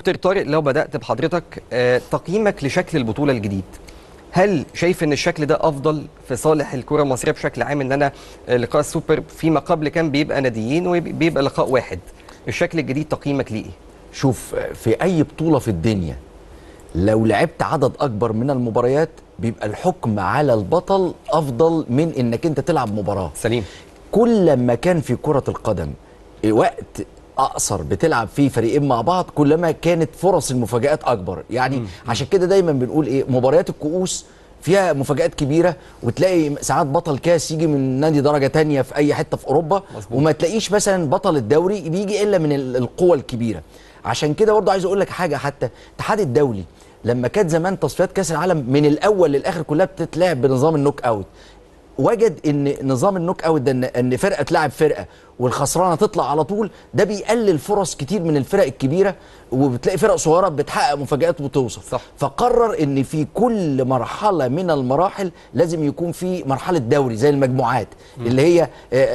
دكتور طارق لو بدات بحضرتك آه، تقييمك لشكل البطوله الجديد هل شايف ان الشكل ده افضل في صالح الكره المصريه بشكل عام ان انا آه، لقاء السوبر فيما قبل كان بيبقى ناديين وبيبقى لقاء واحد الشكل الجديد تقييمك ليه شوف آه، في اي بطوله في الدنيا لو لعبت عدد اكبر من المباريات بيبقى الحكم على البطل افضل من انك انت تلعب مباراه سليم كل ما كان في كره القدم وقت اقصر بتلعب فيه فريقين مع بعض كلما كانت فرص المفاجات اكبر يعني مم. عشان كده دايما بنقول ايه مباريات الكؤوس فيها مفاجات كبيره وتلاقي ساعات بطل كاس يجي من نادي درجه تانية في اي حته في اوروبا مزبوط. وما تلاقيش مثلا بطل الدوري بيجي الا من القوى الكبيره عشان كده برضه عايز اقول لك حاجه حتى الاتحاد الدولي لما كانت زمان تصفيات كاس العالم من الاول للاخر كلها بتتلعب بنظام النوك اوت وجد ان نظام النوك اوت ده ان فرقه تلعب فرقه والخسرانه تطلع على طول ده بيقلل فرص كتير من الفرق الكبيره وبتلاقي فرق صغيره بتحقق مفاجات وتوصف صح. فقرر ان في كل مرحله من المراحل لازم يكون في مرحله دوري زي المجموعات م. اللي هي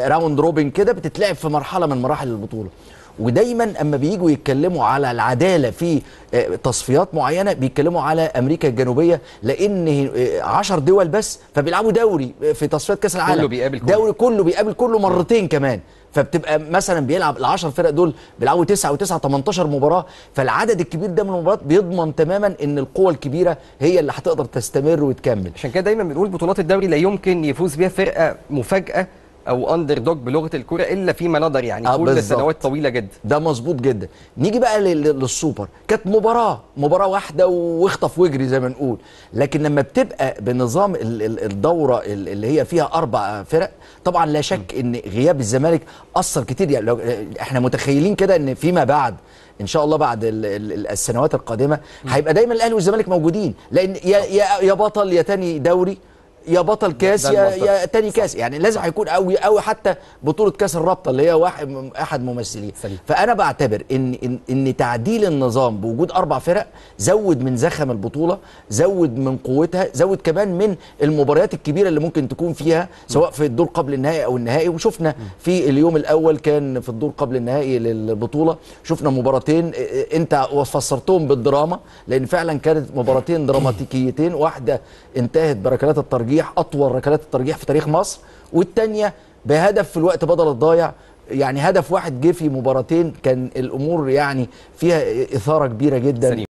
راوند آه، روبن كده بتتلعب في مرحله من مراحل البطوله ودايما اما بييجوا يتكلموا على العداله في آه، تصفيات معينه بيتكلموا على امريكا الجنوبيه لان 10 آه، دول بس فبيلعبوا دوري آه، في تصفيات كاس العالم كله بيقابل كله. دوري كله بيقابل كله مرتين كمان فبتبقى مثلا بيلعب ال 10 فرق دول بيلعبوا 9 و9 18 مباراه فالعدد الكبير ده من المباريات بيضمن تماما ان القوه الكبيره هي اللي هتقدر تستمر وتكمل عشان كده دايما بنقول بطولات الدوري لا يمكن يفوز بيها فرقه مفاجاه او اندر دوج بلغه الكوره الا فيما نظر يعني آه كل سنوات طويله جدا ده مظبوط جدا نيجي بقى للسوبر كانت مباراه مباراه واحده واخطف واجري زي ما نقول لكن لما بتبقى بنظام الدوره اللي هي فيها اربع فرق طبعا لا شك ان غياب الزمالك اثر كتير يعني لو احنا متخيلين كده ان فيما بعد ان شاء الله بعد الـ الـ السنوات القادمه هيبقى دايما الاهلي والزمالك موجودين لان يا يا بطل يا تاني دوري يا بطل كاس يا, يا تاني كاس يعني لازم هيكون قوي قوي حتى بطوله كاس الرابطه اللي هي واحد احد ممثليه فانا بعتبر ان ان, إن تعديل النظام بوجود اربع فرق زود من زخم البطوله زود من قوتها زود كمان من المباريات الكبيره اللي ممكن تكون فيها سواء في الدور قبل النهائي او النهائي وشفنا في اليوم الاول كان في الدور قبل النهائي للبطوله شفنا مباراتين انت وفسرتهم بالدراما لان فعلا كانت مباراتين دراماتيكيتين واحده انتهت بركلات الترجيح الترجيح اطول ركلات الترجيح في تاريخ مصر والثانيه بهدف في الوقت بدل الضايع يعني هدف واحد جه في مباراتين كان الامور يعني فيها اثاره كبيره جدا سليم.